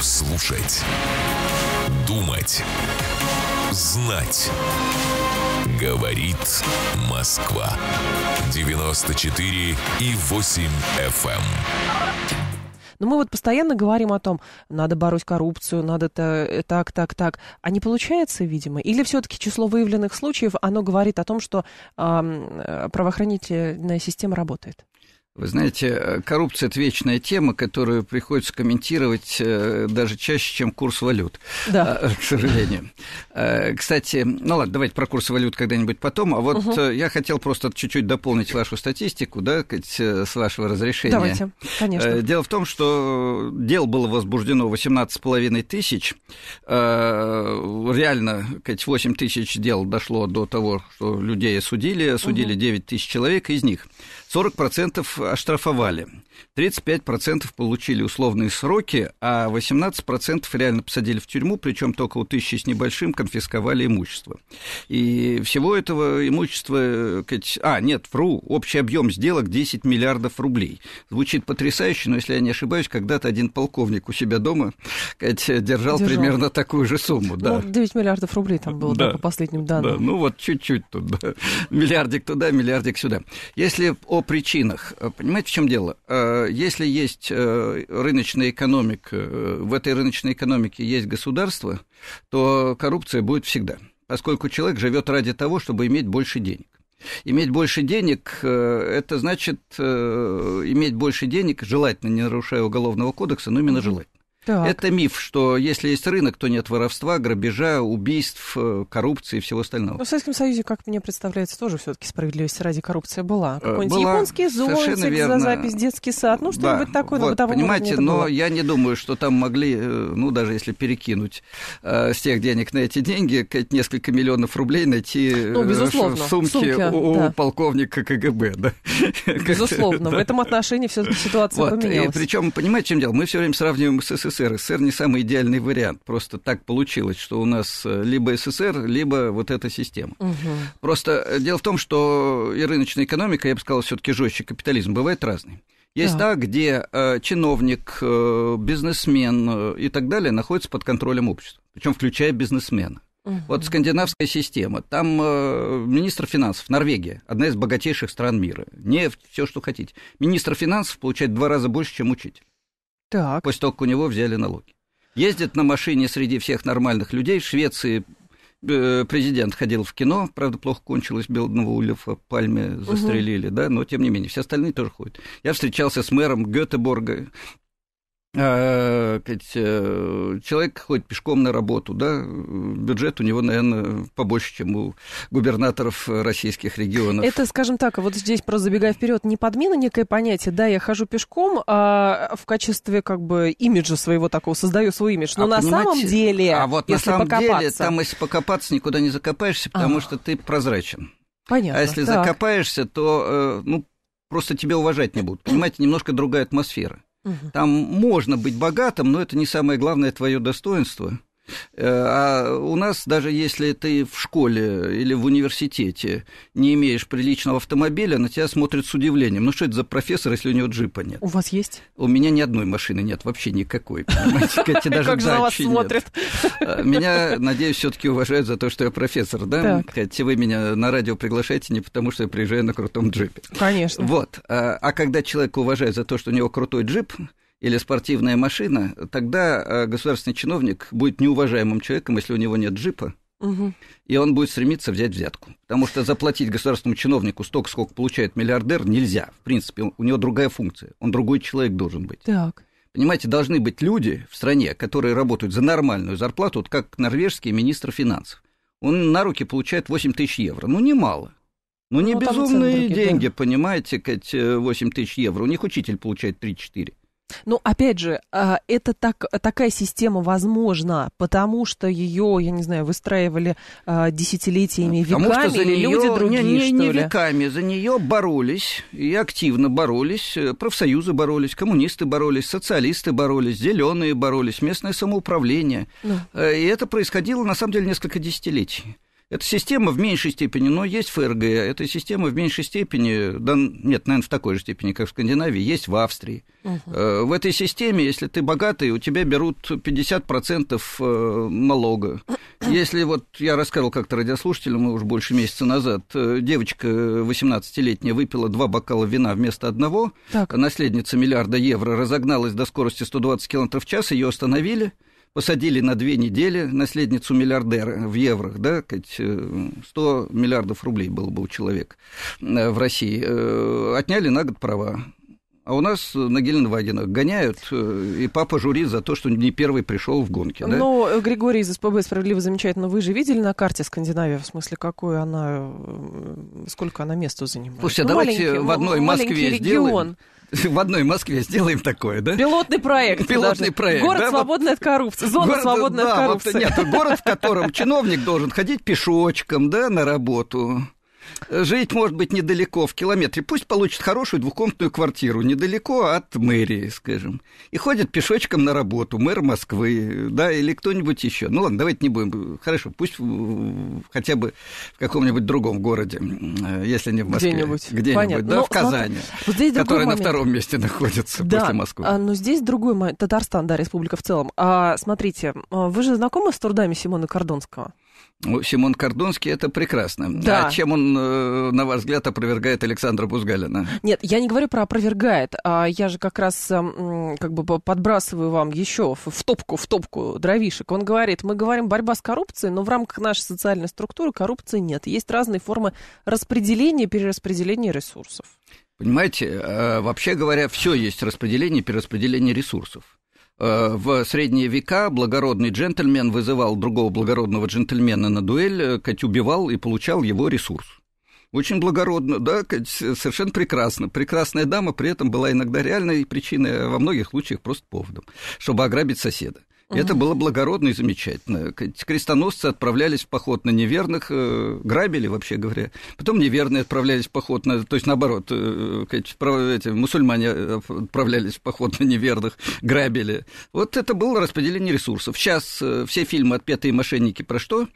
Слушать. Думать. Знать. Говорит Москва. 94 и 8 FM. Но мы вот постоянно говорим о том, надо бороть коррупцию, надо то, э, так, так, так. А не получается, видимо? Или все-таки число выявленных случаев, оно говорит о том, что э, правоохранительная система работает? Вы знаете, э, коррупция – это вечная тема, которую приходится комментировать э, даже чаще, чем курс валют, да. А, к сожалению. Э, кстати, ну ладно, давайте про курс валют когда-нибудь потом. А вот угу. я хотел просто чуть-чуть дополнить вашу статистику, да, с вашего разрешения. Давайте, конечно. Дело в том, что дел было возбуждено 18,5 тысяч. Реально, 8 тысяч дел дошло до того, что людей судили. Судили угу. 9 тысяч человек из них. 40% оштрафовали, 35% получили условные сроки, а 18% реально посадили в тюрьму, причем только у тысячи с небольшим конфисковали имущество. И всего этого имущества... Э, а, нет, вру, общий объем сделок 10 миллиардов рублей. Звучит потрясающе, но, если я не ошибаюсь, когда-то один полковник у себя дома держал, держал. примерно такую же сумму. Да. Ну, 9 миллиардов рублей там было, да, да по последним данным. Да, ну вот чуть-чуть тут, да. Миллиардик туда, миллиардик сюда. Если о причинах. Э, понимаете, в чем дело? Э, если есть э, рыночная экономика, в этой рыночной экономике есть государство, то коррупция будет всегда, поскольку человек живет ради того, чтобы иметь больше денег. Иметь больше денег – это значит иметь больше денег, желательно не нарушая уголовного кодекса, но именно желательно. Так. Это миф, что если есть рынок, то нет воровства, грабежа, убийств, э, коррупции и всего остального. Но в Советском Союзе, как мне представляется, тоже все-таки справедливость ради коррупции была. Э, Какой-нибудь была, японский зонтик за запись, детский сад, ну что-нибудь да, такое. Вот, понимаете, но было. я не думаю, что там могли, э, ну даже если перекинуть э, с тех денег на эти деньги, несколько миллионов рублей найти ну, безусловно, в сумке, сумке у, да. у полковника КГБ. Да. Безусловно, в этом отношении все-таки ситуация поменялась. Причем, понимаете, чем дело? Мы все время сравниваем с СССР СССР. СССР не самый идеальный вариант. Просто так получилось, что у нас э, либо СССР, либо вот эта система. Угу. Просто э, дело в том, что и рыночная экономика, я бы сказал, все-таки жестче капитализм, бывает разный. Есть да, да где э, чиновник, э, бизнесмен э, и так далее находится под контролем общества, причем включая бизнесмена. Угу. Вот скандинавская система. Там э, министр финансов, Норвегия, одна из богатейших стран мира. нефть, все, что хотите. Министр финансов получает в два раза больше, чем учитель. Так. После того, как у него взяли налоги. Ездит на машине среди всех нормальных людей. В Швеции э, президент ходил в кино, правда, плохо кончилось, бедного Ульфа Пальме застрелили, угу. да, но тем не менее, все остальные тоже ходят. Я встречался с мэром Гетеборга, а, э, человек ходит пешком на работу, да, бюджет у него, наверное, побольше, чем у губернаторов российских регионов. Это, скажем так, вот здесь просто забегая вперед, не подмена некое понятие, да, я хожу пешком, а в качестве как бы имиджа своего такого создаю свой имидж, но а, на самом деле, а вот если на самом покопаться... деле там если покопаться никуда не закопаешься, потому а. что ты прозрачен. Понятно. А если так. закопаешься, то э, ну просто тебя уважать не будут. Понимаете, немножко другая атмосфера. Там можно быть богатым, но это не самое главное твое достоинство. Э, а у нас даже если ты в школе или в университете не имеешь приличного автомобиля, на тебя смотрят с удивлением. Ну что это за профессор, если у него джипа нет? У вас есть? У меня ни одной машины нет, вообще никакой. Понимаете, даже как же на вас смотрят? Э, меня, надеюсь, все таки уважают за то, что я профессор, да? Хотя вы меня на радио приглашаете не потому, что я приезжаю на крутом джипе. Конечно. Вот. А, а когда человек уважает за то, что у него крутой джип, или спортивная машина, тогда э, государственный чиновник будет неуважаемым человеком, если у него нет джипа, угу. и он будет стремиться взять взятку. Потому что заплатить государственному чиновнику столько, сколько получает миллиардер, нельзя. В принципе, у него другая функция, он другой человек должен быть. Так. Понимаете, должны быть люди в стране, которые работают за нормальную зарплату, вот как норвежский министр финансов. Он на руки получает 8 тысяч евро. Ну, немало. Ну, ну не ну, безумные деньги, да. понимаете, 8 э, тысяч евро. У них учитель получает 3-4. Ну, опять же, а, это так, такая система возможна, потому что ее, я не знаю, выстраивали а, десятилетиями, веками. Потому что за нее люди другие, не, не, не веками, за нее боролись и активно боролись. Э, профсоюзы боролись, коммунисты боролись, социалисты боролись, зеленые боролись, местное самоуправление. Ну. Э, и это происходило, на самом деле, несколько десятилетий. Это система в меньшей степени, но есть ФРГ, Это система в меньшей степени, да, нет, наверное, в такой же степени, как в Скандинавии, есть в Австрии. Угу. в этой системе, если ты богатый, у тебя берут 50% э, налога. Если вот я рассказывал как-то радиослушателям уже больше месяца назад, э, девочка 18-летняя выпила два бокала вина вместо одного, так. наследница миллиарда евро разогналась до скорости 120 км в час, ее остановили – посадили на две недели наследницу миллиардера в еврох, да, 100 э, миллиардов рублей было бы у человека э, в России, э, отняли на год права. А у нас на Геленвагенах гоняют, и папа журит за то, что не первый пришел в гонке. Да? Но, ну, Григорий из СПБ справедливо но вы же видели на карте Скандинавия, в смысле, какую она, сколько она места занимает? Слушайте, а ну, давайте в одной Москве регион. сделаем. в одной Москве сделаем такое, да? Пилотный проект. Пилотный даже. проект. Город да? свободный вот, от коррупции. Зона город, свободная да, от коррупции. Вот, нет, город, в котором чиновник должен ходить пешочком, да, на работу. Жить, может быть, недалеко, в километре. Пусть получит хорошую двухкомнатную квартиру, недалеко от мэрии, скажем. И ходит пешочком на работу, мэр Москвы, да, или кто-нибудь еще. Ну ладно, давайте не будем. Хорошо, пусть хотя бы в каком-нибудь другом городе, э, если не в Москве. Где-нибудь. Где-нибудь, да, но, в ну, Казани, вот здесь который момент. на втором месте находится да, после Москвы. А, но здесь другой момент. Татарстан, да, республика в целом. А, смотрите, а, вы же знакомы с трудами Симона Кордонского? Симон Кордонский это прекрасно. А да. А чем он, э, на ваш взгляд, опровергает Александра Бузгалина? Нет, я не говорю про опровергает. А я же как раз эм, как бы подбрасываю вам еще в топку, в топку дровишек. Он говорит, мы говорим борьба с коррупцией, но в рамках нашей социальной структуры коррупции нет. Есть разные формы распределения, перераспределения ресурсов. Понимаете, а, вообще говоря, все есть распределение, перераспределение ресурсов. Э, в средние века благородный джентльмен вызывал другого благородного джентльмена на дуэль, Кать э, убивал и получал его ресурс. Очень благородно, да, совершенно прекрасно. Прекрасная дама при этом была иногда реальной причиной, а во многих случаях просто поводом, чтобы ограбить соседа. Это было благородно и замечательно. Крестоносцы отправлялись в поход на неверных, э, грабили, вообще говоря. Потом неверные отправлялись в поход на... То есть, наоборот, э, эти мусульмане отправлялись в поход на неверных, грабили. Вот это было распределение ресурсов. Сейчас э, все фильмы «Отпетые мошенники» про что?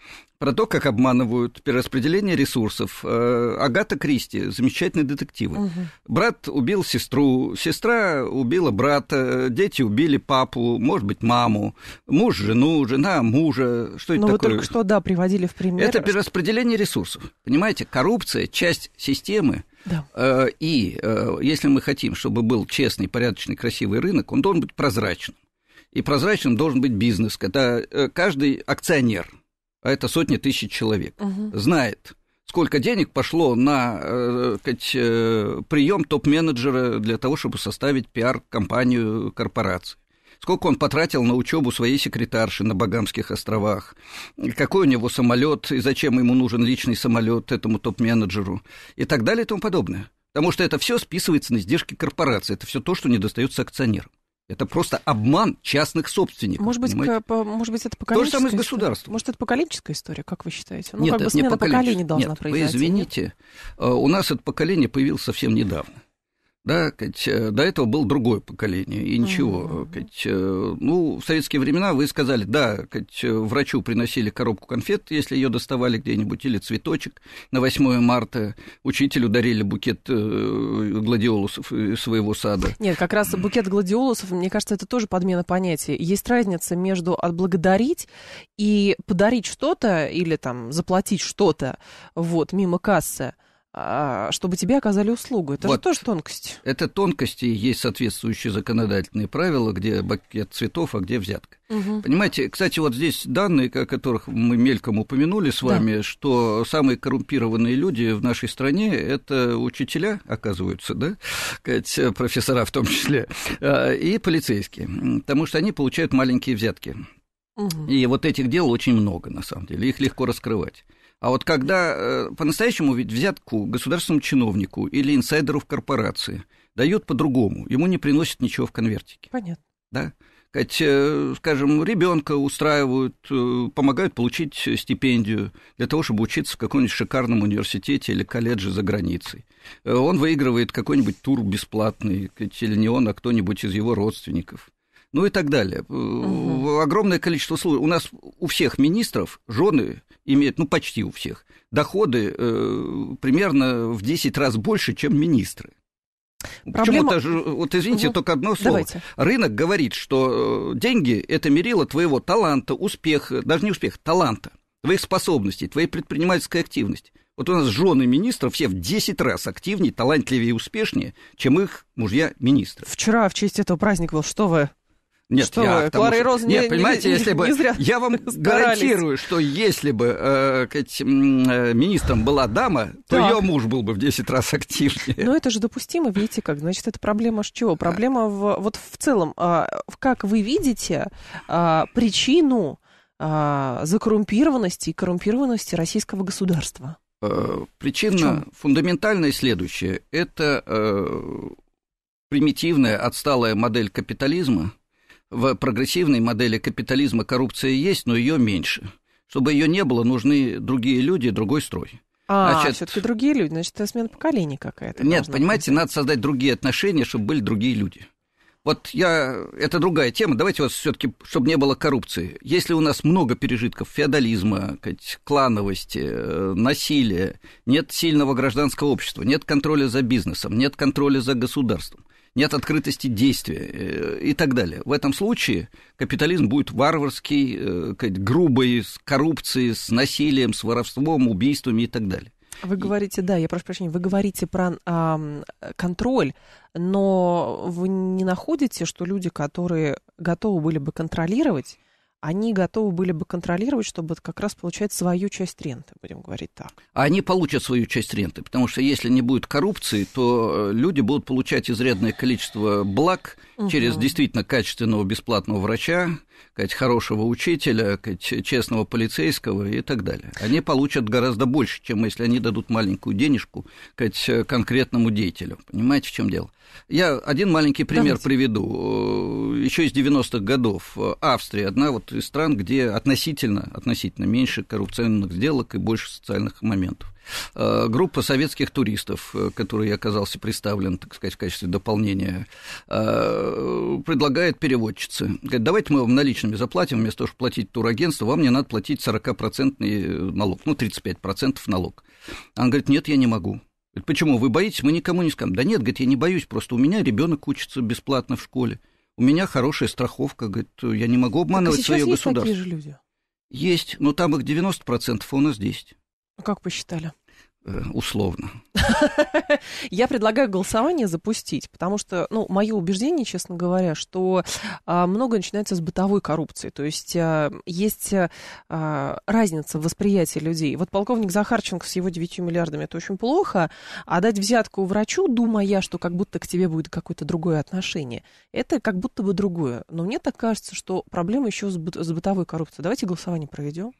про то, как обманывают перераспределение ресурсов. Э, Агата Кристи, замечательные детективы. Угу. Брат убил сестру, сестра убила брата, дети убили папу, может быть, маму, муж жену, жена мужа. Что Но это ну, вы такое? только что, да, приводили в пример. Это перераспределение ресурсов. Понимаете, коррупция – часть системы, да. Э, и э, если мы хотим, чтобы был честный, порядочный, красивый рынок, он должен быть прозрачным. И прозрачным должен быть бизнес, когда каждый акционер – а это сотни тысяч человек, угу. знает, сколько денег пошло на э, э, прием топ-менеджера для того, чтобы составить пиар-компанию корпорации. Сколько он потратил на учебу своей секретарши на Багамских островах, какой у него самолет и зачем ему нужен личный самолет этому топ-менеджеру и так далее и тому подобное. Потому что это все списывается на издержки корпорации, это все то, что не достается акционерам. Это просто обман частных собственников. Может быть, понимаете? по, может быть это поколенческая То же самое с государством. Может, это поколенческая история, как вы считаете? Ну, Нет, как это бы смена поколенческая. поколений должна Нет, произойти. Вы извините, Нет? Э, у нас это поколение появилось совсем недавно да, хоть, э, до этого было другое поколение, и ничего. mm ну, в советские времена вы сказали, да, хоть, э, врачу приносили коробку конфет, если ее доставали где-нибудь, или цветочек на 8 марта, учителю дарили букет гладиолусов из своего сада. Нет, как раз букет гладиолусов, мне кажется, это тоже подмена понятия. Есть разница между отблагодарить и подарить что-то, или там заплатить что-то, вот, мимо кассы, а, чтобы тебе оказали услугу. Это вот. же тоже тонкость. Это тонкости, есть соответствующие законодательные правила, где букет цветов, а где взятка. Угу. Понимаете, кстати, вот здесь данные, о которых мы мельком упомянули с вами, да. что самые коррумпированные люди в нашей стране – это учителя, оказываются, да, профессора в том числе, а, и полицейские, потому что они получают маленькие взятки. Угу. И вот этих дел очень много, на самом деле, их легко раскрывать. А вот когда э, по-настоящему ведь взятку государственному чиновнику или инсайдеру в корпорации дают по-другому, ему не приносят ничего в конвертике. Понятно. Да? Э, скажем, ребенка устраивают, э, помогают получить стипендию для того, чтобы учиться в каком-нибудь шикарном университете или колледже за границей. Э, он выигрывает какой-нибудь тур бесплатный, или не он, а кто-нибудь из его родственников ну и так далее. Угу. Огромное количество служб. У нас у всех министров жены имеют, ну почти у всех, доходы э, примерно в 10 раз больше, чем министры. Проблема... Почему-то, вот извините, угу. только одно слово. Давайте. Рынок говорит, что э, деньги – это мерило твоего таланта, успеха, э, даже не успеха, таланта, твоих способностей, твоей предпринимательской активности. Вот у нас жены министров все в 10 раз активнее, талантливее и успешнее, чем их мужья министры. Вчера в честь этого праздника был, что вы нет, что я вы, тому, Клара что... Роза Нет, не, понимаете, не, если бы... Не зря я вам старались. гарантирую, что если бы э, э, министром была дама, то так. ее муж был бы в 10 раз активнее. Но это же допустимо, видите как. Значит, это проблема с чего? Проблема в... Вот в целом, э, как вы видите э, причину э, закоррумпированности и коррумпированности российского государства? Э, причина фундаментальная следующая. Это... Э, примитивная, отсталая модель капитализма, в прогрессивной модели капитализма коррупция есть, но ее меньше. Чтобы ее не было, нужны другие люди, другой строй. А, значит, все-таки другие люди, значит, это смена поколений какая-то. Нет, понимаете, быть. надо создать другие отношения, чтобы были другие люди. Вот я, это другая тема. Давайте вот все-таки, чтобы не было коррупции. Если у нас много пережитков феодализма, клановости, э, насилия, нет сильного гражданского общества, нет контроля за бизнесом, нет контроля за государством, нет открытости действия э, и так далее. В этом случае капитализм будет варварский, э, грубый, с коррупцией, с насилием, с воровством, убийствами и так далее. Вы говорите, да, я прошу прощения, вы говорите про э, контроль, но вы не находите, что люди, которые готовы были бы контролировать, они готовы были бы контролировать, чтобы как раз получать свою часть ренты, будем говорить так. А они получат свою часть ренты, потому что если не будет коррупции, то э, люди будут получать изрядное количество благ угу. через действительно качественного бесплатного врача, сказать, хорошего учителя, сказать, честного полицейского и так далее. Они получат гораздо больше, чем если они дадут маленькую денежку сказать, э, конкретному деятелю. Понимаете, в чем дело? Я один маленький пример Давайте. приведу. Э, еще из 90-х годов э, Австрия одна вот из стран, где относительно, относительно меньше коррупционных сделок и больше социальных моментов. Э, группа советских туристов, э, которой оказался представлен, так сказать, в качестве дополнения, э, предлагает переводчицы. Говорит, давайте мы вам наличными заплатим, вместо того, чтобы платить турагентство, вам не надо платить 40% налог, ну, 35% налог. Она говорит, нет, я не могу. Говорит, Почему? Вы боитесь? Мы никому не скажем. Да нет, говорит, я не боюсь, просто у меня ребенок учится бесплатно в школе. У меня хорошая страховка, говорит, я не могу обманывать так, а свое есть государство. Такие же люди? Есть, но там их 90%, а у нас 10%. А как посчитали? Э, условно. Я предлагаю голосование запустить, потому что, ну, мое убеждение, честно говоря, что а, много начинается с бытовой коррупции. То есть а, есть разница в восприятии людей. Вот полковник Захарченко с его 9 миллиардами это очень плохо, а дать взятку врачу, думая, что как будто к тебе будет какое-то другое отношение, это как будто бы другое. Но мне так кажется, что проблема еще с бытовой коррупцией. Давайте голосование проведем.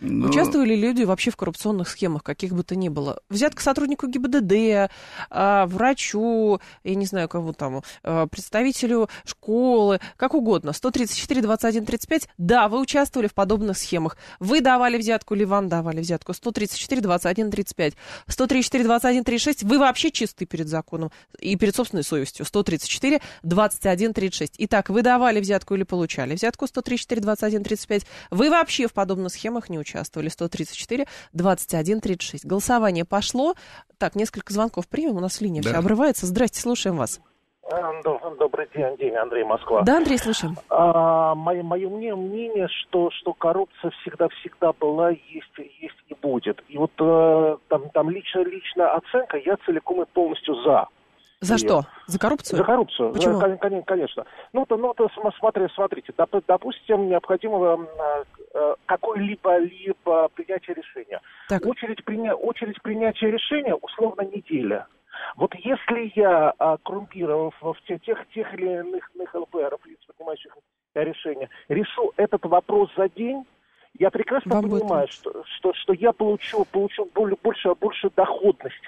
Но... Ну, участвовали люди вообще в коррупционных схемах, каких бы то ни было? Взятка сотруднику ГИБДД, а, врачу, я не знаю, кого там, а, представителю школы, как угодно. 134, 21, 35. Да, вы участвовали в подобных схемах. Вы давали взятку или вам давали взятку. 134, 21, 35. 134, 21, 36. Вы вообще чисты перед законом и перед собственной совестью. 134, 21, 36. Итак, вы давали взятку или получали взятку. 134, 21, 35. Вы вообще в подобных схемах не участвовали. 134, 21, 36. Голосование пошло. Так, несколько звонков примем. У нас линия да. вся обрывается. Здрасте, слушаем вас. А, добрый день, день, Андрей Москва. Да, Андрей, слушаем. А, мое, мое мнение, что, что коррупция всегда-всегда была, есть, есть и будет. И вот э, там, там лично, личная оценка, я целиком и полностью за за и... что? За коррупцию? За коррупцию, Почему? конечно. Ну, то, ну то, смотри, смотрите, доп, допустим, необходимо эм, э, какое-либо либо принятие решения. Так. Очередь, приня, очередь принятия решения условно неделя. Вот если я, а, коррумпировав в тех, тех, тех или иных, иных ЛПРов, лиц, принимающих решения, решу этот вопрос за день, я прекрасно Вам понимаю, будет. что, что, что я получу, получу более, больше, больше доходность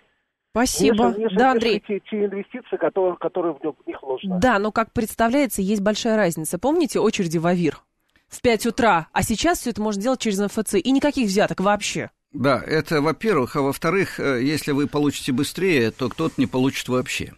Спасибо. Внешне, да, Андрей. Те, те инвестиции, которые, которые в них нужны. Да, но, как представляется, есть большая разница. Помните очереди в АВИР в 5 утра, а сейчас все это можно делать через МФЦ. И никаких взяток вообще. Да, это во-первых, а во-вторых, э, если вы получите быстрее, то кто-то не получит вообще.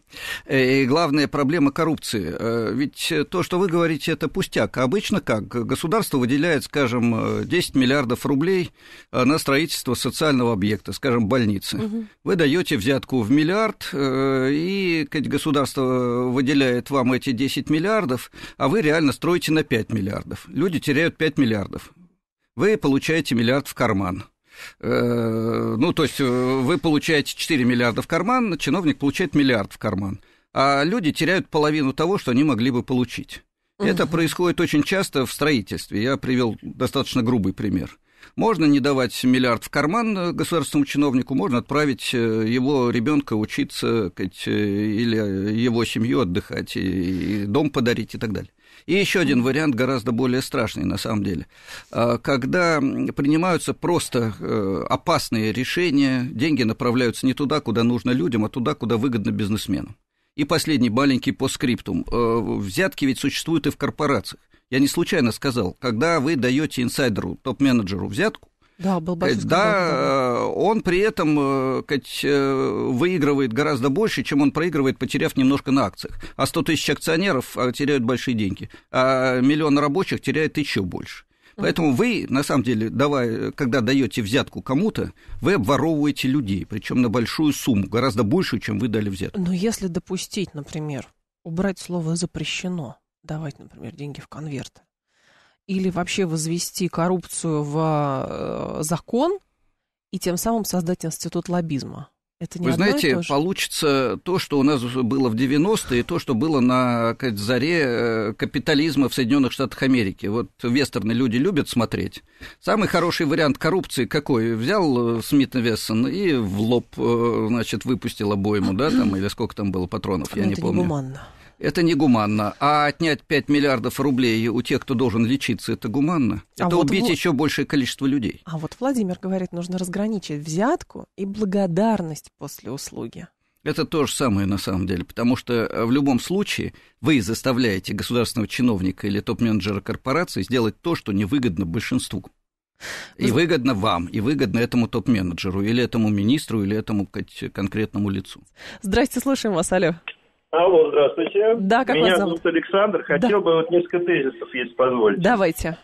Э, и главная проблема коррупции. Э, ведь то, что вы говорите, это пустяк. Обычно как? Государство выделяет, скажем, 10 миллиардов рублей на строительство социального объекта, скажем, больницы. Угу. Вы даете взятку в миллиард, и государство выделяет вам эти 10 миллиардов, а вы реально строите на 5 миллиардов. Люди теряют 5 миллиардов. Вы получаете миллиард в карман Э, ну, то есть э, вы получаете 4 миллиарда в карман, чиновник получает миллиард в карман, а люди теряют половину того, что они могли бы получить. Это происходит очень часто в строительстве. Я привел достаточно грубый пример. Можно не давать миллиард в карман э, государственному чиновнику, можно отправить его ребенка учиться или его семью отдыхать, и дом подарить и так далее. И еще один вариант гораздо более страшный на самом деле. А, когда принимаются просто э, опасные решения, деньги направляются не туда, куда нужно людям, а туда, куда выгодно бизнесменам. И последний маленький по скриптум. Э, взятки ведь существуют и в корпорациях. Я не случайно сказал, когда вы даете инсайдеру, топ-менеджеру взятку, да, был э, большой скандал. Да, э, он при этом э, выигрывает гораздо больше, чем он проигрывает, потеряв немножко на акциях. А 100 тысяч акционеров а, теряют большие деньги, а миллион рабочих теряет еще больше. Поэтому вы, на самом деле, давай, когда даете взятку кому-то, вы обворовываете людей, причем на большую сумму, гораздо большую, чем вы дали взятку. Но ну, если допустить, например, убрать слово запрещено, давать, например, деньги в конверты, или вообще возвести коррупцию в э, закон и тем самым создать институт лоббизма. Это не Вы знаете, получится то, что у нас было в 90-е, и то, что было на сказать, заре э, капитализма в Соединенных Штатах Америки. Вот вестерны люди любят смотреть. Самый хороший вариант коррупции какой? Взял э, Смит Вессон и в лоб, значит, выпустил обойму, да, там, или сколько там было патронов, я ну, не помню. Негуманно это не гуманно. А отнять 5 миллиардов рублей у тех, кто должен лечиться, это гуманно. А это вот убить в... еще большее количество людей. А вот Владимир говорит, нужно разграничить взятку и благодарность после услуги. Это то же самое на самом деле, потому что э, в любом случае вы заставляете государственного чиновника или топ-менеджера корпорации сделать то, что невыгодно большинству. И ну, выгодно вам, и выгодно этому топ-менеджеру, или этому министру, или этому конкретному лицу. Здрасте, слушаем вас, алло. Алло, здравствуйте. Да, как Меня вас зовут? зовут Александр. Хотел да. бы вот несколько тезисов, если позволите. Давайте.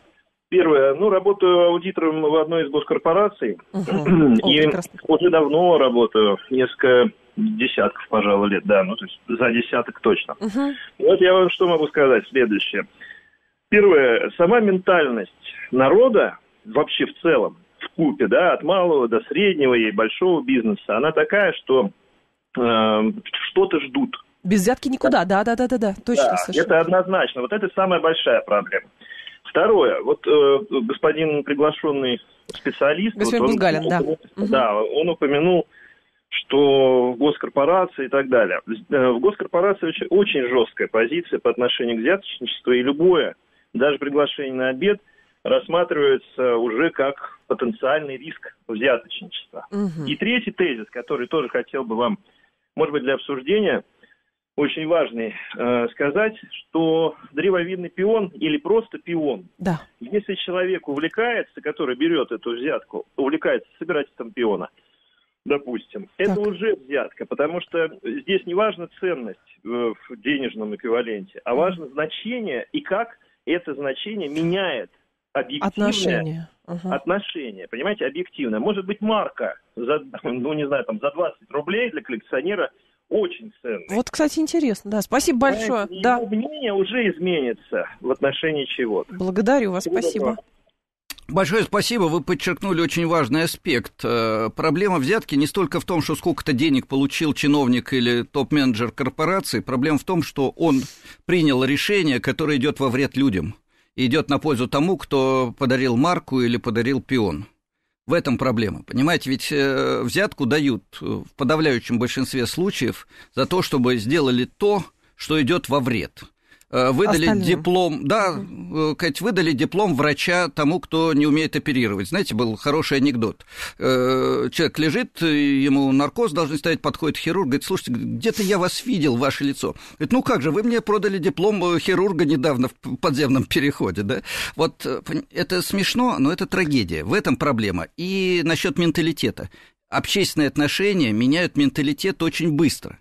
Первое. Ну, работаю аудитором в одной из госкорпораций. Угу. О, и прекрасно. уже давно работаю. Несколько десятков, пожалуй, лет, да. Ну, то есть за десяток точно. Угу. Вот я вам что могу сказать. Следующее. Первое. Сама ментальность народа вообще в целом, в купе, да, от малого до среднего и большого бизнеса, она такая, что э, что-то ждут без взятки никуда, да-да-да-да, точно. Да, совершенно. это однозначно. Вот это самая большая проблема. Второе, вот э, господин приглашенный специалист... Господин вот он, Бузгалин, он, да. Он, да, он упомянул, что в госкорпорации и так далее. Э, в госкорпорации очень, очень жесткая позиция по отношению к взяточничеству, и любое, даже приглашение на обед, рассматривается уже как потенциальный риск взяточничества. Угу. И третий тезис, который тоже хотел бы вам, может быть, для обсуждения – очень важный э, сказать, что древовидный пион или просто пион, да. если человек увлекается, который берет эту взятку, увлекается собирательством пиона, допустим, так. это уже взятка, потому что здесь не важна ценность э, в денежном эквиваленте, а важно значение и как это значение меняет объективное отношение. Угу. понимаете, объективное. Может быть, марка, за, ну, не знаю, там, за 20 рублей для коллекционера – очень ценный. Вот, кстати, интересно, да. Спасибо большое. Знаете, да. Его мнение уже изменится в отношении чего-то. Благодарю вас, Всего спасибо. Доброго. Большое спасибо, вы подчеркнули очень важный аспект. Э, проблема взятки не столько в том, что сколько-то денег получил чиновник или топ-менеджер корпорации, проблема в том, что он принял решение, которое идет во вред людям, идет на пользу тому, кто подарил марку или подарил пион. В этом проблема. Понимаете, ведь э, взятку дают э, в подавляющем большинстве случаев за то, чтобы сделали то, что идет во вред. Э, выдали Остальным. диплом, да, угу. Кать, выдали диплом врача тому, кто не умеет оперировать. Знаете, был хороший анекдот. Э, человек лежит, ему наркоз должны ставить, подходит хирург, говорит, слушайте, где-то я вас видел, ваше лицо. Говорит, ну как же, вы мне продали диплом хирурга недавно в подземном переходе, да? Вот это смешно, но это трагедия, в этом проблема. И насчет менталитета. Общественные отношения меняют менталитет очень быстро.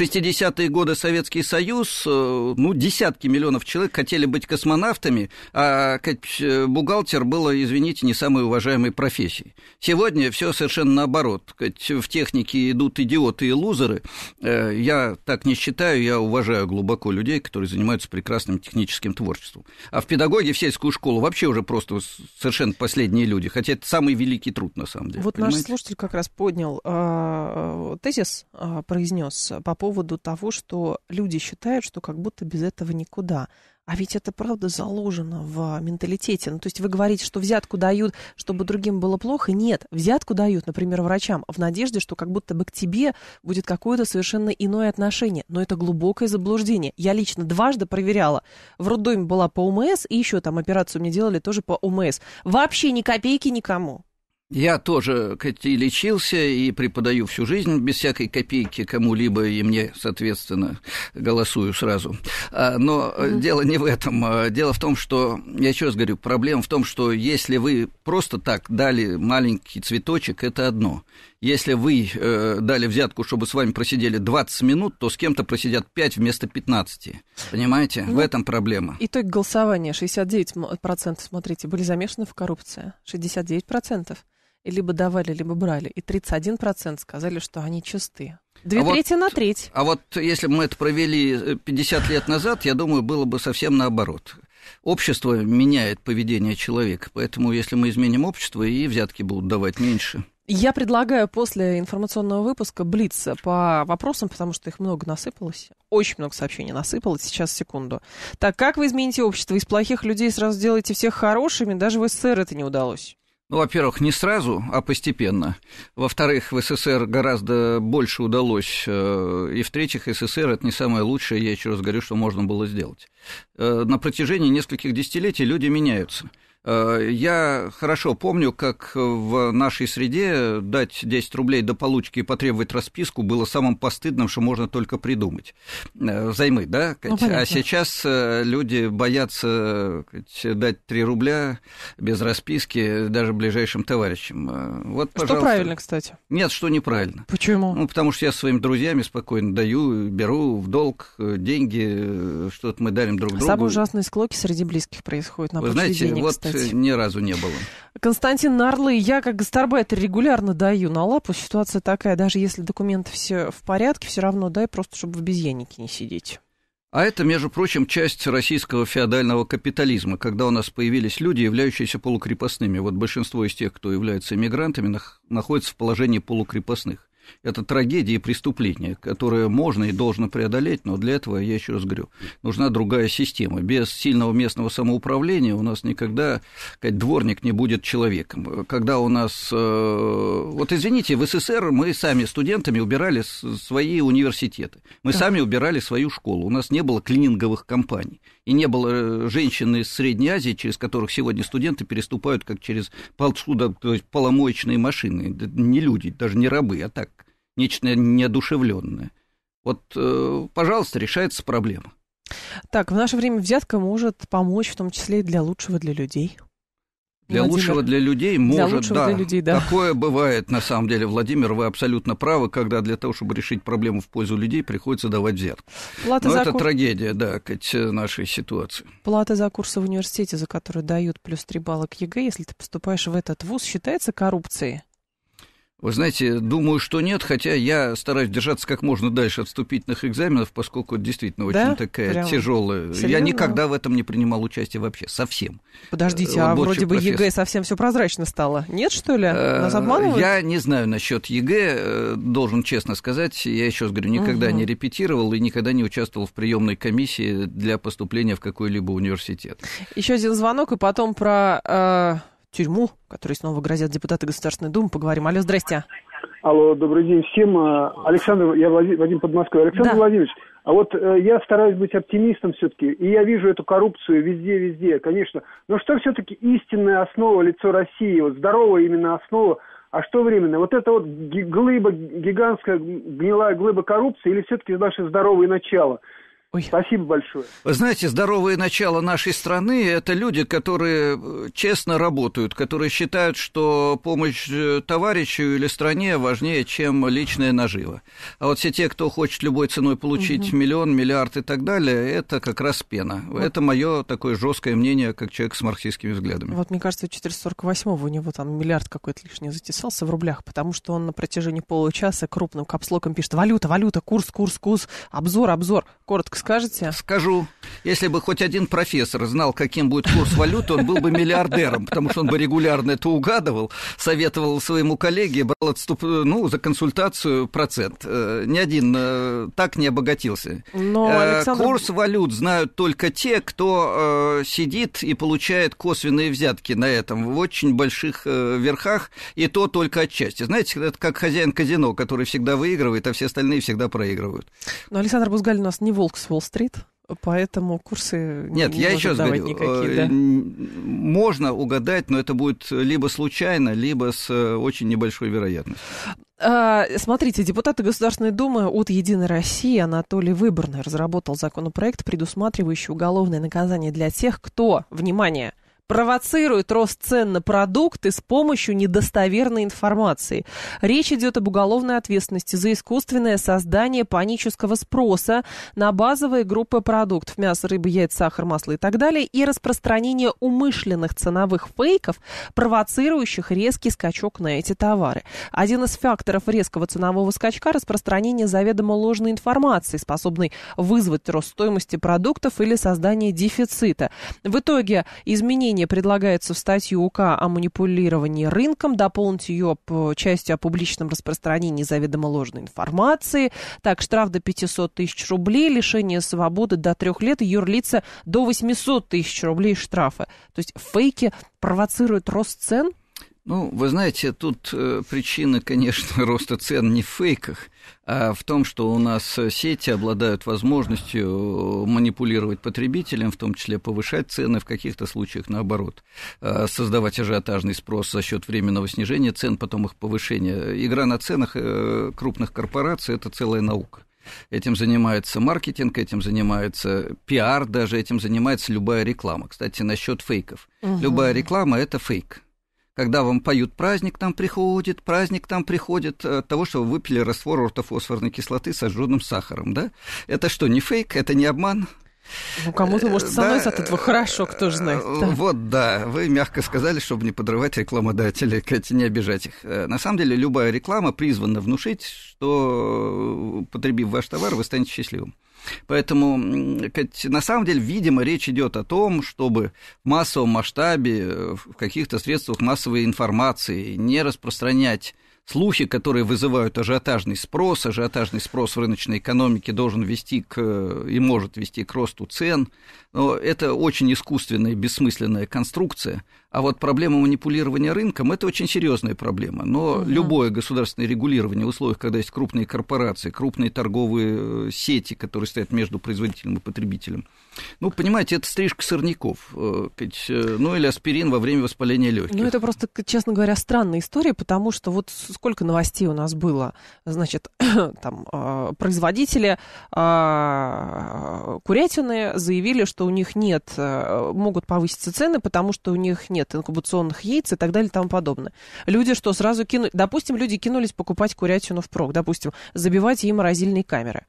60-е годы Советский Союз, э, ну, десятки миллионов человек хотели быть космонавтами, а э, бухгалтер было, извините, не самой уважаемой профессией. Сегодня все совершенно наоборот. В технике идут идиоты и лузеры. Э, я так не считаю, я уважаю глубоко людей, которые занимаются прекрасным техническим творчеством. А в педагоге в сельскую школу вообще уже просто совершенно последние люди, хотя это самый великий труд на самом деле. Вот понимаете? наш слушатель как раз поднял а, тезис, а, произнес по поводу поводу того, что люди считают, что как будто без этого никуда. А ведь это правда заложено в менталитете. Ну, то есть вы говорите, что взятку дают, чтобы другим было плохо. Нет, взятку дают, например, врачам, в надежде, что как будто бы к тебе будет какое-то совершенно иное отношение. Но это глубокое заблуждение. Я лично дважды проверяла. В роддоме была по ОМС, и еще там операцию мне делали тоже по ОМС. Вообще ни копейки никому. Я тоже и лечился, и преподаю всю жизнь без всякой копейки кому-либо, и мне, соответственно, голосую сразу. А, но mm-hmm. дело не в этом. А, дело в том, что, я еще раз говорю, проблема в том, что если вы просто так дали маленький цветочек, это одно если вы э, дали взятку, чтобы с вами просидели 20 минут, то с кем-то просидят 5 вместо 15. Понимаете? Ну, в этом проблема. Итог голосования. 69%, смотрите, были замешаны в коррупции. 69% и либо давали, либо брали. И 31% сказали, что они чистые. Две а трети вот, на треть. А вот если бы мы это провели 50 э, лет назад, я думаю, было бы совсем наоборот. Общество меняет поведение человека, поэтому если мы изменим общество, и взятки будут давать меньше. Я предлагаю после информационного выпуска блиц по вопросам, потому что их много насыпалось. Очень много сообщений насыпалось. Сейчас, секунду. Так, как вы измените общество? Из плохих людей сразу сделаете всех хорошими? Даже в СССР это не удалось. Ну, во-первых, не сразу, а постепенно. Во-вторых, в СССР гораздо больше удалось. Э, и в-третьих, СССР это не самое лучшее, я еще раз говорю, что можно было сделать. Э, на протяжении нескольких десятилетий люди меняются. Э, я хорошо помню, как в нашей среде дать 10 рублей до получки и потребовать расписку было самым постыдным, что можно только придумать. Э, Займы, да? Ну, а сейчас э, люди боятся дать 3 рубля без расписки даже ближайшим товарищам. Вот, Что правильно, кстати? Нет, что неправильно. Почему? Ну, потому что я своими друзьями спокойно даю, беру в долг деньги, что-то мы дарим друг другу. Самые ужасные склоки среди близких происходят на Вы знаете, денег, вот кстати нет, ни разу не было. Константин Нарлы, я как гастарбайтер регулярно даю на лапу. Ситуация такая, даже если документы все в порядке, все равно дай просто, чтобы в обезьяннике не сидеть. А это, между прочим, часть российского феодального капитализма, когда у нас появились люди, являющиеся полукрепостными. Вот большинство из тех, кто является иммигрантами, находится в положении полукрепостных. Это трагедия и преступление, которое можно и должно преодолеть, но для этого, я еще раз говорю, нужна другая система. Без сильного местного самоуправления у нас никогда как дворник не будет человеком. Когда у нас... Э, вот извините, в СССР мы сами студентами убирали свои университеты. Мы да. сами убирали свою школу. У нас не было клининговых компаний и не было э, женщин из Средней Азии, через которых сегодня студенты переступают как через полчуда, то есть поломоечные машины. не люди, даже не рабы, а так, нечто неодушевленное. Вот, э, пожалуйста, решается проблема. Так, в наше время взятка может помочь в том числе и для лучшего для людей. Для Владимир. лучшего для людей может, для да. Для людей, да. Такое бывает, на самом деле, Владимир, вы абсолютно правы, когда для того, чтобы решить проблему в пользу людей, приходится давать взятку. Плата Но за это кур... трагедия, да, к э, нашей ситуации. Плата за курсы в университете, за которые дают плюс 3 балла к ЕГЭ, если ты поступаешь в этот вуз, считается коррупцией? Вы знаете, думаю, что нет, хотя я стараюсь держаться как можно дальше от вступительных экзаменов, поскольку это действительно да? очень такая Прямо? тяжелая. Серьезно? Я никогда в этом не принимал участие вообще, совсем. Подождите, вот э, а вроде бы профессор. ЕГЭ совсем все прозрачно стало, нет что ли? Нас э, обманывают? Я не знаю насчет ЕГЭ, э, должен честно сказать, я еще раз говорю, никогда угу. не репетировал и никогда не участвовал в приемной комиссии для поступления в какой-либо университет. Еще один звонок и потом про тюрьму, которые снова грозят депутаты Государственной Думы. Поговорим. Алло, здрасте. Алло, добрый день всем. А, Александр, я Вадим под Александр да. Владимирович, а вот э, я стараюсь быть оптимистом все-таки, и я вижу эту коррупцию везде-везде, конечно. Но что все-таки истинная основа лицо России, вот здоровая именно основа, а что временно? Вот это вот глыба, гигантская гнилая глыба коррупции или все-таки наше здоровое начало – Ой. Спасибо большое. Вы знаете, здоровое начало нашей страны – это люди, которые э, честно работают, которые считают, что помощь э, товарищу или стране важнее, чем личная нажива. А вот все те, кто хочет любой ценой получить угу. миллион, миллиард и так далее, это как раз пена. Вот. Это мое такое жесткое мнение, как человек с марксистскими взглядами. Вот мне кажется, 448-го у него там миллиард какой-то лишний затесался в рублях, потому что он на протяжении получаса крупным капслоком пишет «Валюта, валюта, курс, курс, курс, обзор, обзор». Коротко скажете? Скажу. Если бы хоть один профессор знал, каким будет курс валюты, он был бы миллиардером, потому что он бы регулярно это угадывал, советовал своему коллеге, брал отступ, ну, за консультацию процент. Э, ни один э, так не обогатился. Но, э, Александр... Курс валют знают только те, кто сидит и получает косвенные взятки на этом в очень больших верхах, и то только отчасти. Знаете, это как хозяин казино, который всегда выигрывает, а все остальные всегда проигрывают. Но Александр Бузгаль у нас не волк с Уолл-стрит, Поэтому курсы Нет, не я еще раз говорю, никакие, э, да? можно угадать, но это будет либо случайно, либо с э, очень небольшой вероятностью. А, смотрите, депутаты Государственной Думы от «Единой России» Анатолий Выборный разработал законопроект, предусматривающий уголовное наказание для тех, кто, внимание, провоцирует рост цен на продукты с помощью недостоверной информации. Речь идет об уголовной ответственности за искусственное создание панического спроса на базовые группы продуктов – мясо, рыба, яйца, сахар, масло и так далее, и распространение умышленных ценовых фейков, провоцирующих резкий скачок на эти товары. Один из факторов резкого ценового скачка – распространение заведомо ложной информации, способной вызвать рост стоимости продуктов или создание дефицита. В итоге изменение изменения предлагается в статью УК о манипулировании рынком, дополнить ее э, частью о публичном распространении заведомо ложной информации. Так, штраф до 500 тысяч рублей, лишение свободы до трех лет, юрлица до 800 тысяч рублей штрафа. То есть фейки провоцируют рост цен – ну, вы знаете, тут э, причина, конечно, роста цен не в фейках, а в том, что у нас сети обладают возможностью манипулировать потребителем, в том числе повышать цены, в каких-то случаях наоборот, э, создавать ажиотажный спрос за счет временного снижения цен, потом их повышения. Игра на ценах э, крупных корпораций – это целая наука. Этим занимается маркетинг, этим занимается пиар, даже этим занимается любая реклама. Кстати, насчет фейков. Угу. Любая реклама это фейк когда вам поют «праздник там приходит», «праздник там приходит» э, от того, что вы выпили раствор ортофосфорной кислоты с сожженным сахаром, да? Это что, не фейк? Это не обман? Ну, кому-то, может, э, становится да, от этого хорошо, э, кто же знает. Да. Вот, да, вы мягко сказали, чтобы не подрывать рекламодателей, не обижать их. На самом деле, любая реклама призвана внушить, что, потребив ваш товар, вы станете счастливым. Поэтому на самом деле, видимо, речь идет о том, чтобы в массовом масштабе, э, в каких-то средствах массовой информации не распространять слухи, которые вызывают ажиотажный спрос. Ажиотажный спрос в рыночной экономике должен вести к, э, и может вести к росту цен, но это очень искусственная, бессмысленная конструкция. А вот проблема манипулирования рынком – это очень серьезная проблема. Но угу. любое государственное регулирование в условиях, когда есть крупные корпорации, крупные торговые э, сети, которые стоят между производителем и потребителем. Ну, понимаете, это стрижка сорняков, э, э, ну или аспирин во время воспаления легких. Ну, это просто, честно говоря, странная история, потому что вот сколько новостей у нас было, значит, там а, производители а, курятины заявили, что у них нет, э, могут повыситься цены, потому что у них нет инкубационных яиц и так далее и тому подобное. Люди что, сразу кинули... Допустим, люди кинулись покупать курятину впрок, допустим, забивать ей морозильные камеры.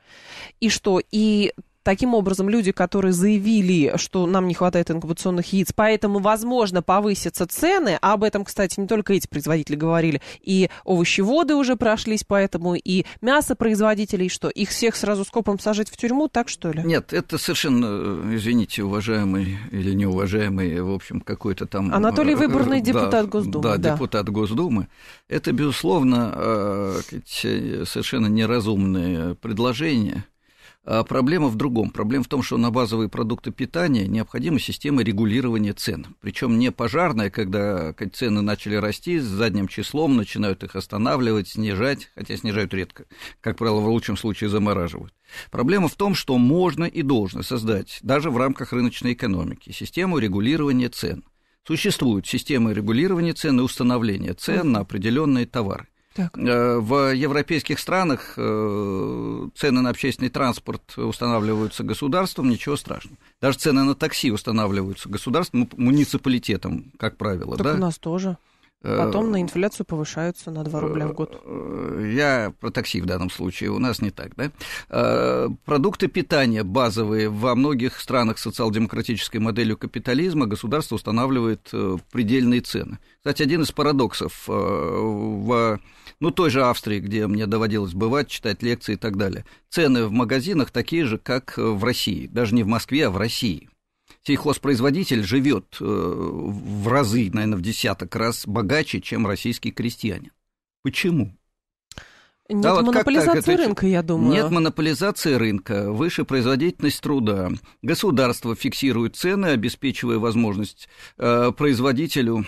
И что? И Таким образом, люди, которые заявили, что нам не хватает инкубационных яиц, поэтому, возможно, повысятся цены. об этом, кстати, не только эти производители говорили. И овощеводы уже прошлись, поэтому и мясо мясопроизводителей, что их всех сразу скопом сажать в тюрьму, так что ли? Нет, это совершенно, извините, уважаемый или неуважаемый, в общем, какой-то там... Анатолий э, Выборный, да, депутат Госдумы. Да, да, депутат Госдумы. Это, безусловно, э, э, совершенно неразумные предложения а проблема в другом. Проблема в том, что на базовые продукты питания необходима система регулирования цен. Причем не пожарная, когда цены начали расти с задним числом, начинают их останавливать, снижать, хотя снижают редко. Как правило, в лучшем случае замораживают. Проблема в том, что можно и должно создать, даже в рамках рыночной экономики, систему регулирования цен. Существуют системы регулирования цен и установления цен на определенные товары. Так. Э, в европейских странах э, цены на общественный транспорт устанавливаются государством, ничего страшного. Даже цены на такси устанавливаются государством, муниципалитетом, как правило. Так да? у нас тоже. Потом на инфляцию повышаются на 2 рубля в год. Э, я про такси в данном случае, у нас не так, да? Э, продукты питания базовые во многих странах социал-демократической моделью капитализма государство устанавливает э, предельные цены. Кстати, один из парадоксов в ну, той же Австрии, где мне доводилось бывать, читать лекции и так далее. Цены в магазинах такие же, как в России. Даже не в Москве, а в России сельхозпроизводитель живет э, в разы, наверное, в десяток раз богаче, чем российский крестьянин. Почему? Нет да, вот монополизации это... рынка, я думаю. Нет монополизации рынка, выше производительность труда. Государство фиксирует цены, обеспечивая возможность э, производителю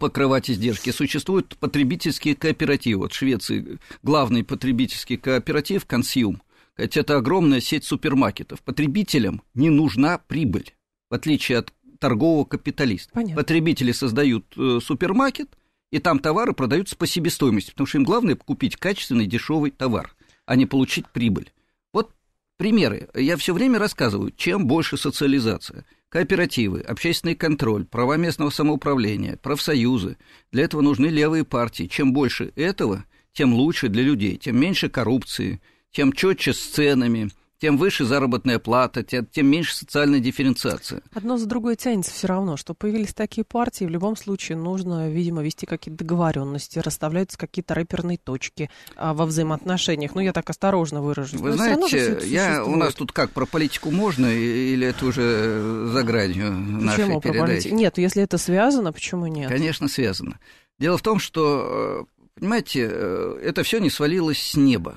покрывать издержки. Существуют потребительские кооперативы. Вот в Швеции главный потребительский кооператив «Консюм». Это огромная сеть супермаркетов. Потребителям не нужна прибыль в отличие от торгового капиталиста. Понятно. Потребители создают э, супермаркет, и там товары продаются по себестоимости, потому что им главное купить качественный дешевый товар, а не получить прибыль. Вот примеры. Я все время рассказываю, чем больше социализация. Кооперативы, общественный контроль, права местного самоуправления, профсоюзы. Для этого нужны левые партии. Чем больше этого, тем лучше для людей, тем меньше коррупции, тем четче с ценами – тем выше заработная плата, тем меньше социальная дифференциация. Одно за другое тянется все равно, что появились такие партии, в любом случае нужно, видимо, вести какие-то договоренности, расставляются какие-то рэперные точки а, во взаимоотношениях. Ну, я так осторожно выражусь. Вы Но знаете, я, у нас тут как, про политику можно или это уже за гранью нашей почему, передачи? Нет, если это связано, почему нет? Конечно, связано. Дело в том, что, э, понимаете, э, это все не свалилось с неба.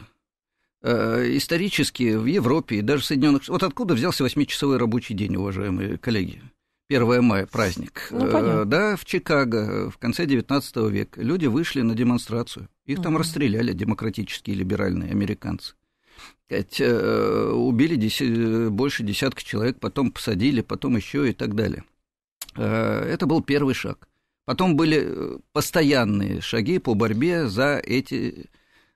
Э, исторически в Европе и даже в Соединенных Штатах... Вот откуда взялся восьмичасовой рабочий день, уважаемые коллеги? 1 мая праздник. Ну, э, Да, в Чикаго в конце 19 века люди вышли на демонстрацию. Их угу. там расстреляли демократические либеральные американцы. Э, убили деся... больше десятка человек, потом посадили, потом еще и так далее. Это был первый шаг. Потом были постоянные шаги по борьбе за эти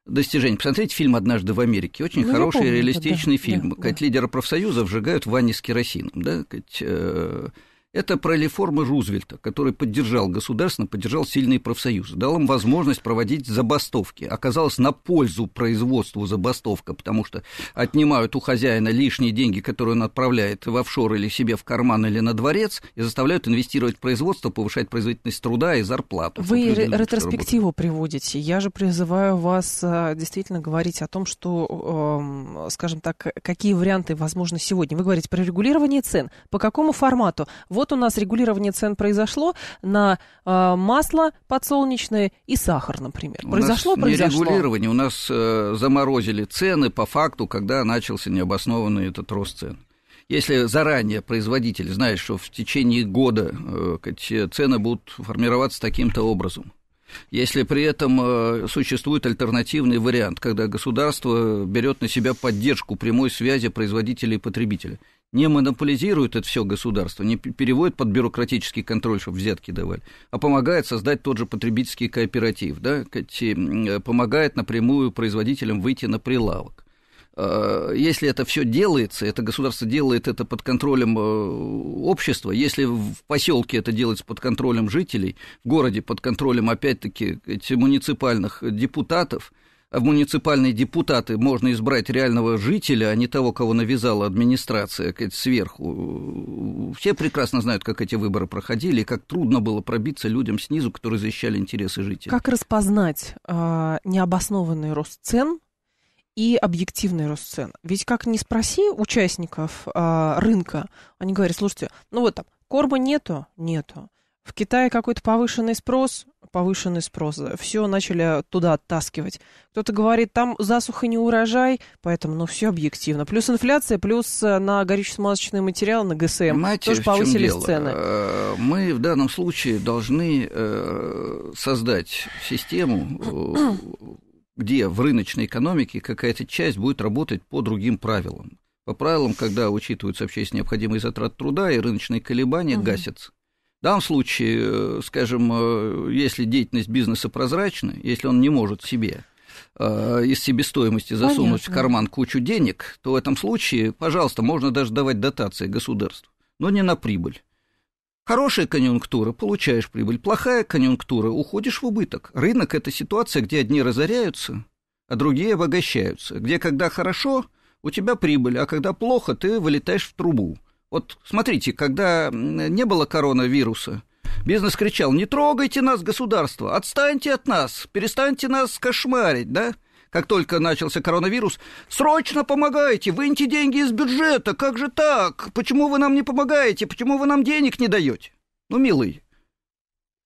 достижений. Посмотрите фильм «Однажды в Америке». Очень ну, хороший, помню, реалистичный да, фильм. Да, как да. лидера профсоюза вжигают в ванне с керосином. Да, как, э, это пролеформа Рузвельта, который поддержал государственно, поддержал сильные профсоюзы, дал им возможность проводить забастовки. Оказалось, на пользу производству забастовка, потому что отнимают у хозяина лишние деньги, которые он отправляет в офшор или себе в карман или на дворец, и заставляют инвестировать в производство, повышать производительность труда и зарплату. Вы ретроспективу приводите. Я же призываю вас э, действительно говорить о том, что, эм, скажем так, какие варианты возможны сегодня. Вы говорите про регулирование цен. По какому формату? Вот вот у нас регулирование цен произошло на э, масло подсолнечное и сахар, например. Произошло, у нас произошло. Не регулирование, у нас э, заморозили цены по факту, когда начался необоснованный этот рост цен. Если заранее производитель знает, что в течение года э, э цены будут формироваться таким-то образом, если при этом э, существует альтернативный вариант, когда государство берет на себя поддержку прямой связи производителя и потребителя не монополизирует это все государство, не переводит под бюрократический контроль, чтобы взятки давали, а помогает создать тот же потребительский кооператив, да, э, помогает напрямую производителям выйти на прилавок. А, если это все делается, это государство делает это под контролем э, общества, если в поселке это делается под контролем жителей, в городе под контролем, опять-таки, муниципальных депутатов – в муниципальные депутаты можно избрать реального жителя, а не того, кого навязала администрация сверху. Все прекрасно знают, как эти выборы проходили, и как трудно было пробиться людям снизу, которые защищали интересы жителей. Как распознать э, необоснованный рост цен и объективный рост цен? Ведь как не спроси участников э, рынка, они говорят, слушайте, ну вот там корма нету, нету. В Китае какой-то повышенный спрос, повышенный спрос, все начали туда оттаскивать. Кто-то говорит, там засуха не урожай, поэтому, ну, все объективно. Плюс инфляция, плюс э, на горюче-смазочные материалы, на ГСМ Понимаете, тоже повысились цены. Э, мы в данном случае должны э, создать систему, где в рыночной экономике какая-то часть будет работать по другим правилам. По правилам, когда учитываются вообще необходимые затраты труда и рыночные колебания угу. гасятся. В данном случае, э, скажем, э, если деятельность бизнеса прозрачна, если он не может себе э, из себестоимости засунуть Понятно. в карман кучу денег, то в этом случае, пожалуйста, можно даже давать дотации государству, но не на прибыль. Хорошая конъюнктура, получаешь прибыль. Плохая конъюнктура, уходишь в убыток. Рынок – это ситуация, где одни разоряются, а другие обогащаются. Где когда хорошо, у тебя прибыль, а когда плохо, ты вылетаешь в трубу. Вот смотрите, когда не было коронавируса, бизнес кричал, не трогайте нас, государство, отстаньте от нас, перестаньте нас кошмарить, да? Как только начался коронавирус, срочно помогайте, выньте деньги из бюджета, как же так? Почему вы нам не помогаете? Почему вы нам денег не даете? Ну, милый,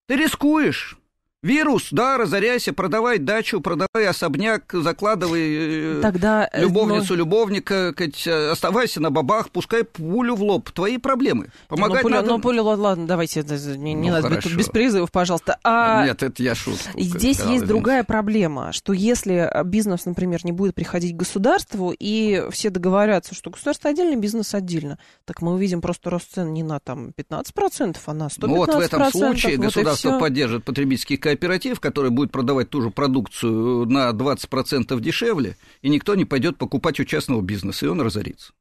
ты рискуешь, Вирус, да, разоряйся, продавай дачу, продавай особняк, закладывай э, Тогда, э, ну, любовницу, но... любовника, э, оставайся на бабах, пускай пулю в лоб. Твои проблемы. Помогай но ну, пулю, надо... Но ну, пулю, ладно, давайте, не, не ну, надо хорошо. без призывов, пожалуйста. А... а нет, это я шутку. Здесь сказал, есть извините. другая проблема, что если бизнес, например, не будет приходить к государству, и все договорятся, что государство отдельно, бизнес отдельно, так мы увидим просто рост цен не на там 15%, а на 115%. Ну вот в этом случае вот государство поддержит потребительские кооператив, который будет продавать ту же продукцию э, на 20% дешевле, и никто не пойдет покупать у частного бизнеса, и он разорится.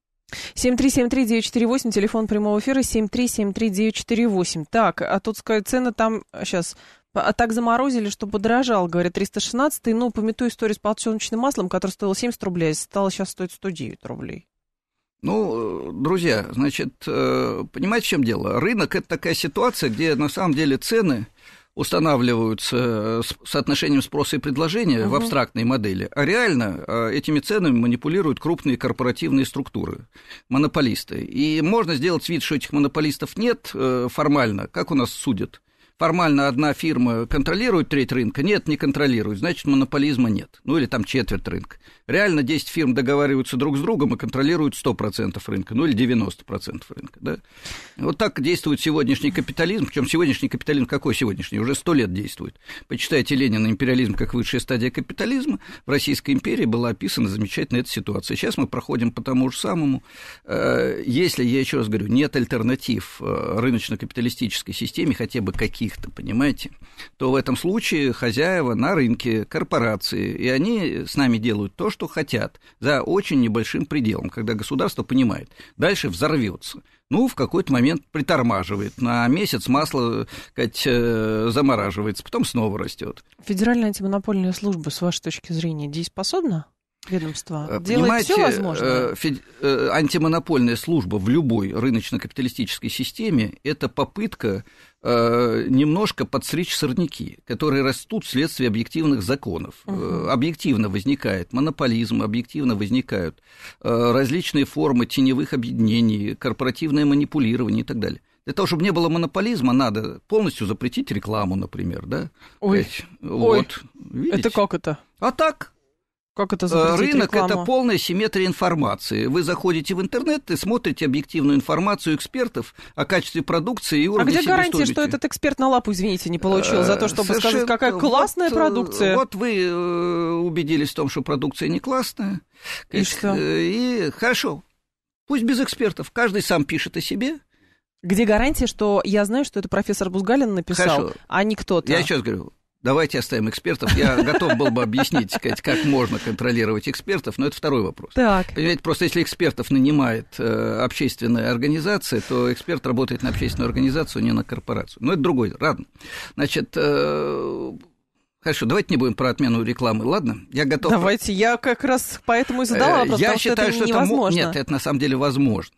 7373948, телефон прямого эфира 7373948. Так, а тут цены там сейчас а, а, а так заморозили, что подорожал, говорят, 316 ну, пометую историю с подсолнечным маслом, которое стоило 70 рублей, а стало сейчас стоить 109 рублей. Ну, э, друзья, значит, э, понимаете, в чем дело? Рынок – это такая ситуация, где на самом деле цены устанавливаются э, соотношением спроса и предложения угу. в абстрактной модели, а реально э, этими ценами манипулируют крупные корпоративные структуры, монополисты. И можно сделать вид, что этих монополистов нет э, формально, как у нас судят. Формально одна фирма контролирует треть рынка, нет, не контролирует, значит монополизма нет, ну или там четверть рынка. Реально 10 фирм договариваются друг с другом и контролируют 100% рынка, ну или 90% рынка. Да? Вот так действует сегодняшний капитализм, причем сегодняшний капитализм какой сегодняшний? Уже 100 лет действует. Почитайте Ленина «Империализм как высшая стадия капитализма». В Российской империи была описана замечательная эта ситуация. Сейчас мы проходим по тому же самому. Э, если, я еще раз говорю, нет альтернатив э, рыночно-капиталистической системе, хотя бы каких-то, понимаете, то в этом случае хозяева на рынке, корпорации, и они с нами делают то, что что хотят, за очень небольшим пределом, когда государство понимает, дальше взорвется. Ну, в какой-то момент притормаживает. На месяц масло, сказать, э, э, замораживается, потом снова растет. Федеральная антимонопольная служба, с вашей точки зрения, дееспособна? ведомство э, делает все возможное. Э, фед... Э, антимонопольная служба в любой рыночно-капиталистической системе – это попытка немножко подстричь сорняки, которые растут вследствие объективных законов. Угу. Объективно возникает монополизм, объективно возникают различные формы теневых объединений, корпоративное манипулирование и так далее. Для того, чтобы не было монополизма, надо полностью запретить рекламу, например, да? Ой, вот, ой, видите? это как это? А так, как это э, Рынок – это полная симметрия информации. Вы заходите в интернет и смотрите объективную информацию экспертов о качестве продукции и а уровне А где гарантия, что этот эксперт на лапу, извините, не получил за то, э, чтобы Совершенно... сказать, какая классная вот, э, продукция? Вот вы убедились в том, что продукция не классная. И что? И хорошо, пусть без экспертов. Каждый сам пишет о себе. Где гарантия, что я знаю, что это профессор Бузгалин написал, Хорошо. а не кто-то? Я сейчас говорю, Давайте оставим экспертов. Я готов был бы объяснить, сказать, как можно контролировать экспертов, но это второй вопрос. Так. Понимаете, просто если экспертов нанимает э, общественная организация, то эксперт работает на общественную организацию, не на корпорацию. Но это другой, ладно. Значит, э, Хорошо, давайте не будем про отмену рекламы, ладно? Я готов. Давайте, я как раз поэтому и э, задала вопрос, я считаю, что это невозможно. Что это, нет, это на самом деле возможно.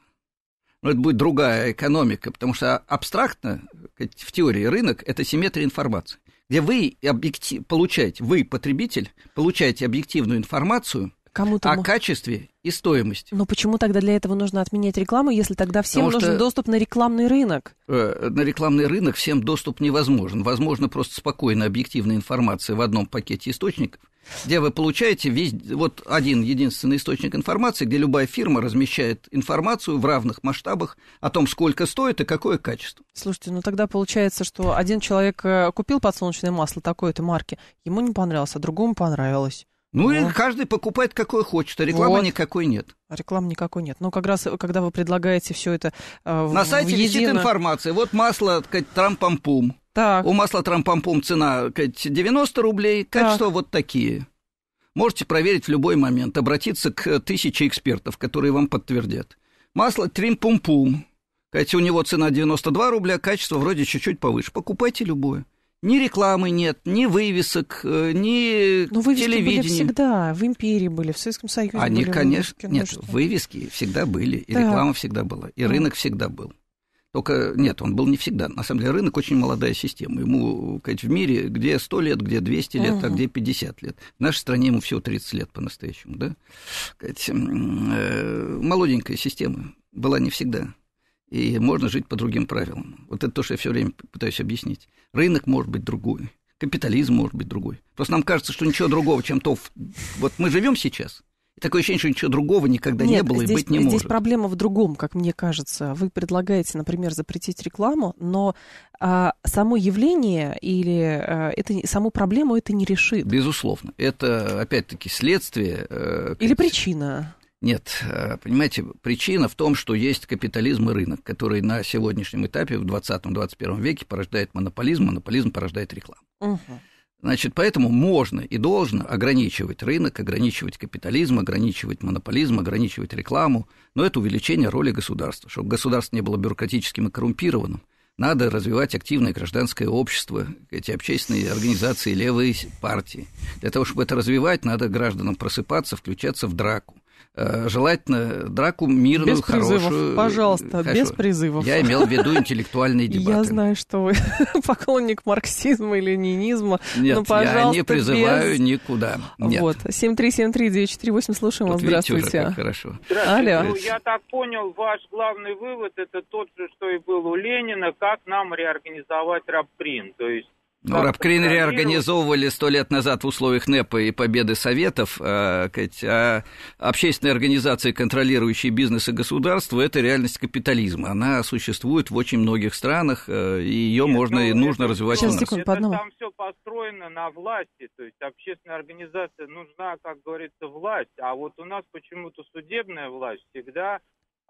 Но это будет другая экономика, потому что абстрактно, в теории рынок – это симметрия информации где вы объектив, получаете, вы, потребитель, получаете объективную информацию Кому-то о качестве и стоимости. Но почему тогда для этого нужно отменять рекламу, если тогда всем Потому нужен что... доступ на рекламный рынок? Э, на рекламный рынок всем доступ невозможен. Возможно, просто спокойная объективная информация в одном пакете источников, где вы получаете весь, вот один единственный источник информации, где любая фирма размещает информацию в равных масштабах о том, сколько стоит и какое качество. Слушайте, ну тогда получается, что один человек э, купил подсолнечное масло такой-то марки, ему не понравилось, а другому понравилось. Ну и ну. каждый покупает, какой хочет, а рекламы вот. никакой нет. А рекламы никакой нет. Но как раз, когда вы предлагаете все это э, На в, сайте в едино... информация. Вот масло, трампампум. Так. У масла трампампум цена, так 90 рублей, качество так. вот такие. Можете проверить в любой момент, обратиться к тысяче экспертов, которые вам подтвердят. Масло тримпумпум. Кстати, у него цена 92 рубля, качество вроде чуть-чуть повыше. Покупайте любое. Ни рекламы нет, ни вывесок, э, ни Но ну, вывески телевидения. были всегда, в империи были, в Советском Союзе Они, были конечно, вывески, нет, что... вывески всегда были, и да. реклама всегда была, и рынок всегда был. Только нет, он был не всегда. На самом деле рынок очень молодая система. Ему, конечно, в мире где 100 лет, где 200 лет, угу. а где 50 лет. В нашей стране ему всего 30 лет по-настоящему. Да? Сказать, э, молоденькая система была не всегда и можно жить по другим правилам. Вот это то, что я все время пытаюсь объяснить. Рынок может быть другой, капитализм может быть другой. Просто нам кажется, что ничего другого, чем то... Вот мы живем сейчас, и такое ощущение, что ничего другого никогда Нет, не было здесь, и быть не здесь может. Здесь проблема в другом, как мне кажется. Вы предлагаете, например, запретить рекламу, но а, само явление или а, это, саму проблему это не решит. Безусловно. Это, опять-таки, следствие... Э, или причина нет, э, понимаете, причина в том, что есть капитализм и рынок, который на сегодняшнем этапе в 20-21 веке порождает монополизм, монополизм порождает рекламу. Угу. Значит, поэтому можно и должно ограничивать рынок, ограничивать капитализм, ограничивать монополизм, ограничивать рекламу, но это увеличение роли государства. Чтобы государство не было бюрократическим и коррумпированным, надо развивать активное гражданское общество, эти общественные организации, левые партии. Для того, чтобы это развивать, надо гражданам просыпаться, включаться в драку. Э, желательно драку мирную, без призывов, Пожалуйста, хорошо. Э, без призывов. Я имел в виду интеллектуальные дебаты. Я знаю, что вы поклонник марксизма или ленинизма Нет, но, пожалуйста, я не призываю без... никуда. Нет. Вот, 7373948, слушаем вас, вот здравствуйте. Уже, хорошо. Здравствуйте. Алло. Ну, я так понял, ваш главный вывод, это тот же, что и был у Ленина, как нам реорганизовать Рабприн То есть ну, да, Рабкрин реорганизовывали сто лет назад в условиях НЭПа и победы Советов, а, а общественные организации, контролирующие бизнес и государство, это реальность капитализма. Она существует в очень многих странах, э, и ее Нет, можно ну, и нужно это, развивать сейчас, у нас. Секунду, это, там все построено на власти, то есть общественная организация нужна, как говорится, власть, а вот у нас почему-то судебная власть всегда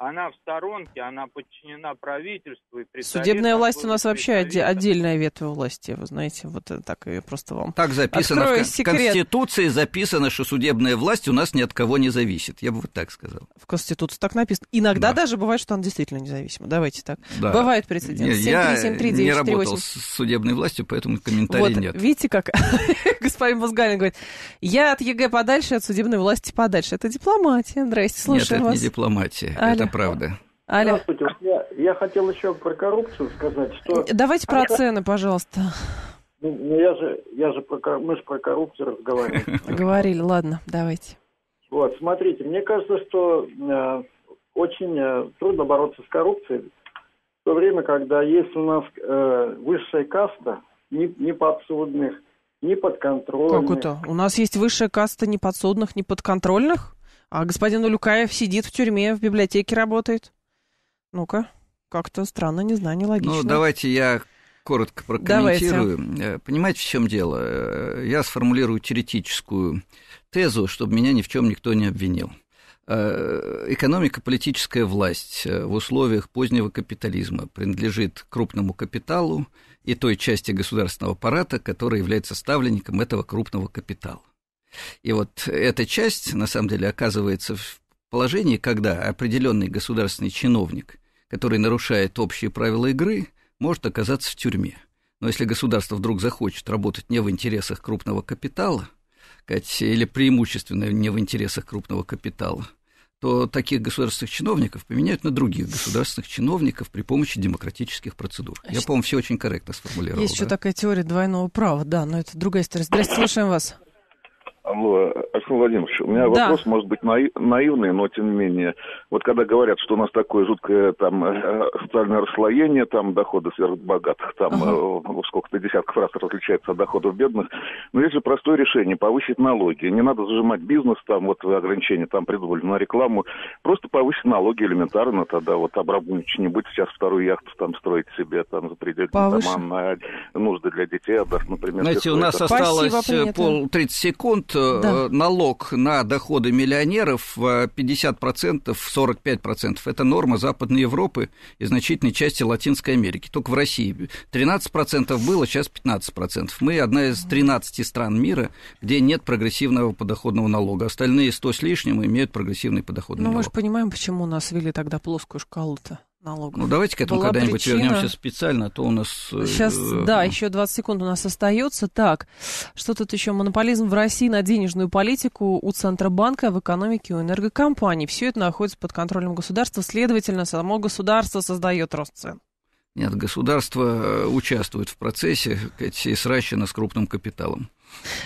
она в сторонке, она подчинена правительству. И Судебная власть у нас вообще отдельная ветвь власти, вы знаете, вот э, так ее просто вам Так записано Открою в секрет. Конституции, записано, что судебная власть у нас ни от кого не зависит, я бы вот так сказал. В Конституции так написано. Иногда да. даже бывает, что она действительно независима, давайте так. Да. Бывает прецедент. Я не работал с судебной властью, поэтому комментарий вот, нет. видите, как господин Бузгалин говорит, я от ЕГЭ подальше, от судебной власти подальше. Это дипломатия, здрасте, слушаю нет, вас. это не дипломатия, это правда. Алло. Здравствуйте. Я, я хотел еще про коррупцию сказать, что... Давайте про цены, пожалуйста. Ну, ну, я же, я же про, мы же про коррупцию разговаривали. Говорили, ладно, давайте. Вот, смотрите, мне кажется, что э, очень э, трудно бороться с коррупцией в то время, когда есть у нас э, высшая каста не, не подсудных, не подконтрольных. Как это? У нас есть высшая каста не подсудных, не подконтрольных? А господин Улюкаев сидит в тюрьме, в библиотеке работает. Ну-ка, как-то странно, не знаю, нелогично. Ну, давайте я коротко прокомментирую. Давайте. Э, понимаете, в чем дело? Э, я сформулирую теоретическую тезу, чтобы меня ни в чем никто не обвинил. Э, экономика, политическая власть в условиях позднего капитализма принадлежит крупному капиталу и той части государственного аппарата, которая является ставленником этого крупного капитала. И вот эта часть, на самом деле, оказывается в положении, когда определенный государственный чиновник, который нарушает общие правила игры, может оказаться в тюрьме. Но если государство вдруг захочет работать не в интересах крупного капитала, или преимущественно не в интересах крупного капитала, то таких государственных чиновников поменяют на других государственных чиновников при помощи демократических процедур. А Я, по-моему, все очень корректно сформулировал. Есть да? еще такая теория двойного права, да, но это другая история. Здравствуйте, слушаем вас. Алло, Александр Владимирович, у меня да. вопрос, может быть, наив, наивный, но тем не менее. Вот когда говорят, что у нас такое жуткое там э, социальное расслоение, там доходы сверхбогатых, там ага. Э, сколько-то десятков раз различается от доходов бедных, но есть же простое решение, повысить налоги. Не надо зажимать бизнес, там вот ограничения там предвольно на рекламу, просто повысить налоги элементарно тогда, вот обработать не нибудь сейчас вторую яхту там строить себе, там запределить Повыше... там, на э, нужды для детей отдаст, например. Знаете, у нас осталось Спасибо, пол 30 секунд, да. Э, налог на доходы миллионеров 50%, э, 45%. Это норма Западной Европы и значительной части Латинской Америки. Только в России 13% было, сейчас 15%. Мы одна из 13 стран мира, где нет прогрессивного подоходного налога. Остальные 100 с лишним имеют прогрессивный подоходный Но ну, налог. Мы же понимаем, почему у нас ввели тогда плоскую шкалу-то налогов. Ну, давайте к этому когда-нибудь причина... вернемся специально, а то у нас... Э, Сейчас, э, да, еще 20 секунд у нас остается. Так, что тут еще? Монополизм в России на денежную политику у Центробанка, в экономике, у энергокомпаний. Все это находится под контролем государства, следовательно, само государство создает рост цен. Нет, государство э, участвует в процессе и сращено с крупным капиталом.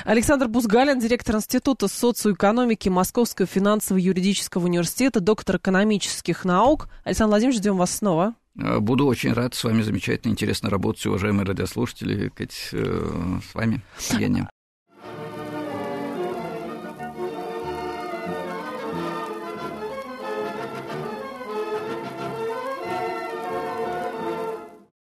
Александр Бузгалин, директор Института социоэкономики Московского финансово-юридического университета, доктор экономических наук. Александр Владимирович, ждем вас снова. А, буду очень рад с вами замечательно, интересно работать, уважаемые радиослушатели, э, с вами. Евгения.